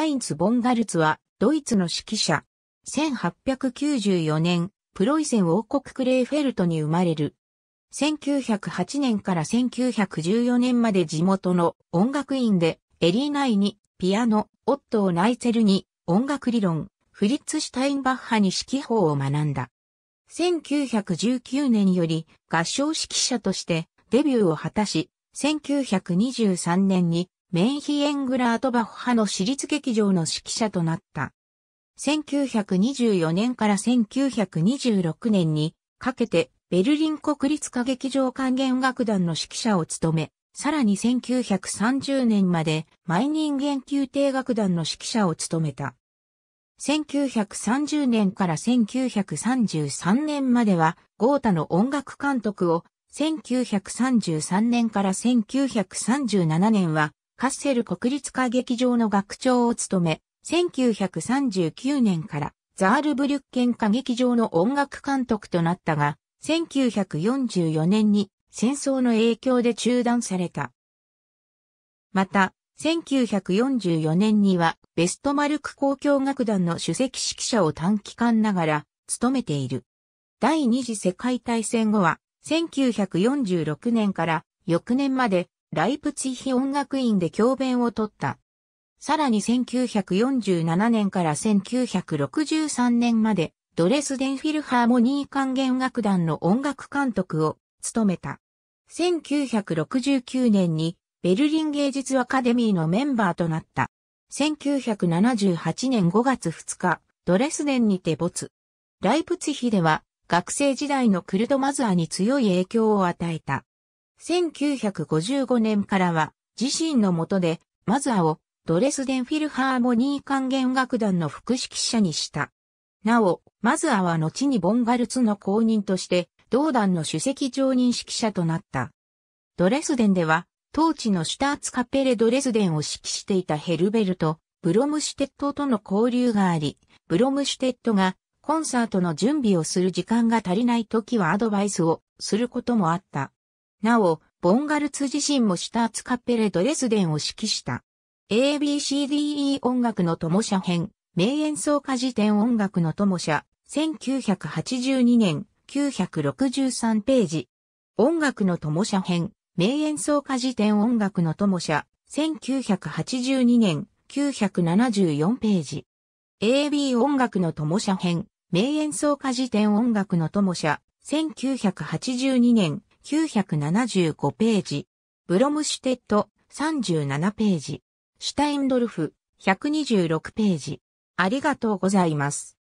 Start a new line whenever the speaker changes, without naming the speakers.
ハインツ・ボンガルツは、ドイツの指揮者。1894年、プロイセン王国クレーフェルトに生まれる。1908年から1914年まで地元の音楽院で、エリーナイに、ピアノ、オットー・ナイツェルに、音楽理論、フリッツ・シュタインバッハに指揮法を学んだ。1919年より合唱指揮者としてデビューを果たし、1923年にメンヒエングラートバッハの私立劇場の指揮者となった。1924年から1926年にかけてベルリン国立歌劇場管弦楽団の指揮者を務め、さらに1930年まで毎人間宮廷楽団の指揮者を務めた。1930年から1933年まではゴータの音楽監督を1933年から1937年はカッセル国立歌劇場の学長を務め、1939年からザールブリュッケン歌劇場の音楽監督となったが、1944年に戦争の影響で中断された。また、1944年にはベストマルク交響楽団の首席指揮者を短期間ながら務めている。第二次世界大戦後は1946年から翌年までライプツィヒ音楽院で教鞭を取った。さらに1947年から1963年まで、ドレスデンフィルハーモニー管弦楽団の音楽監督を務めた。1969年にベルリン芸術アカデミーのメンバーとなった。1978年5月2日、ドレスデンにて没。ライプツヒでは学生時代のクルドマズアに強い影響を与えた。1955年からは、自身のもとで、マザーをドレスデンフィルハーモニー管弦楽団の副指揮者にした。なお、マズアは後にボンガルツの公認として、同団の主席常任指揮者となった。ドレスデンでは、当地のシュターツカペレドレスデンを指揮していたヘルベルト、ブロムシュテットとの交流があり、ブロムシュテットがコンサートの準備をする時間が足りない時はアドバイスをすることもあった。なお、ボンガルツ自身もシュターツカッペレ・ドレスデンを指揮した。ABCDE 音楽の友者編、名演奏家辞典音楽の友社、1982年、963ページ。音楽の友者編、名演奏家辞典音楽の友社、1982年、974ページ。AB 音楽の友者編、名演奏家辞典音楽の友社、1982年、975ページ。ブロムシュテット、37ページ。シュタインドルフ126ページ。ありがとうございます。